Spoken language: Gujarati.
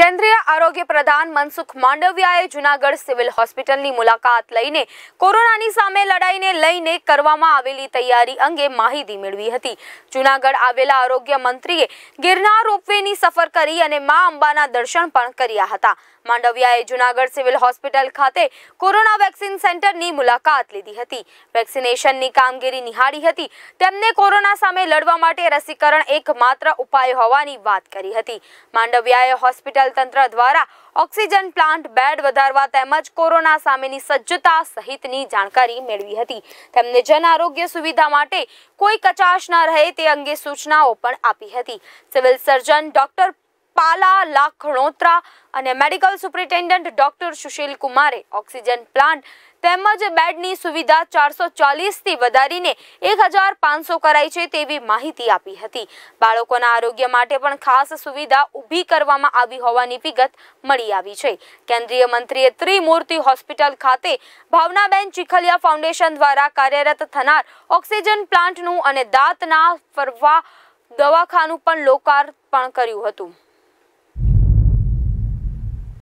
કેન્દ્રીય આરોગ્ય પ્રધાન મનસુખ માંડવિયાએ જુનાગઢ સિવિલ હોસ્પિટલની મુલાકાત લઈને કોરોનાની સામે લડાઈને લઈને કરવામાં આવેલી તૈયારી અંગે માહિતી મેળવી હતી જુનાગઢ આવેલા આરોગ્ય મંત્રીએ ગિરનાર રોપવેની સફર કરી અને મા અંબાના દર્શન પણ કર્યા હતા માંડવિયાએ જુનાગઢ સિવિલ હોસ્પિટલ ખાતે કોરોના વેક્સિન સેન્ટરની મુલાકાત લીધી હતી વેક્સિનેશનની કામગીરી નિહાળી હતી તેમને કોરોના સામે લડવા માટે રસીકરણ એકમાત્ર ઉપાય હોવાની વાત કરી હતી માંડવિયાએ હોસ્પિટલ મેડિકલ તંત્ર દ્વારા ઓક્સિજન પ્લાન્ટ બેડ વધારવા તેમજ કોરોના સામેની સજ્જતા સહિતની જાણકારી મેળવી હતી તેમને જન આરોગ્ય સુવિધા માટે કોઈ કચાશ ન રહે તે અંગે સૂચનાઓ પણ આપી હતી સિવિલ સર્જન ડોક્ટર પાલા લાખણોત્રા અને મેડિકલ સુપ્રિન્ટેન્ડન્ટ ડોક્ટર સુશીલ કુમારે ઓક્સિજન પ્લાન્ટ તેમજ બેડની સુવિધા ચારસો ચાલીસથી વધારીને એક હજાર પાંચસો કરાઈ છે તેવી માહિતી આપી હતી બાળકોના આરોગ્ય માટે પણ ખાસ સુવિધા ઊભી કરવામાં આવી હોવાની વિગત મળી આવી છે કેન્દ્રીય મંત્રીએ ત્રિમૂર્તિ હોસ્પિટલ ખાતે ભાવનાબેન ચીખલિયા ફાઉન્ડેશન દ્વારા કાર્યરત થનાર ઓક્સિજન પ્લાન્ટનું અને દાંતના ફરવા દવાખાનું પણ લોકાર્પણ કર્યું હતું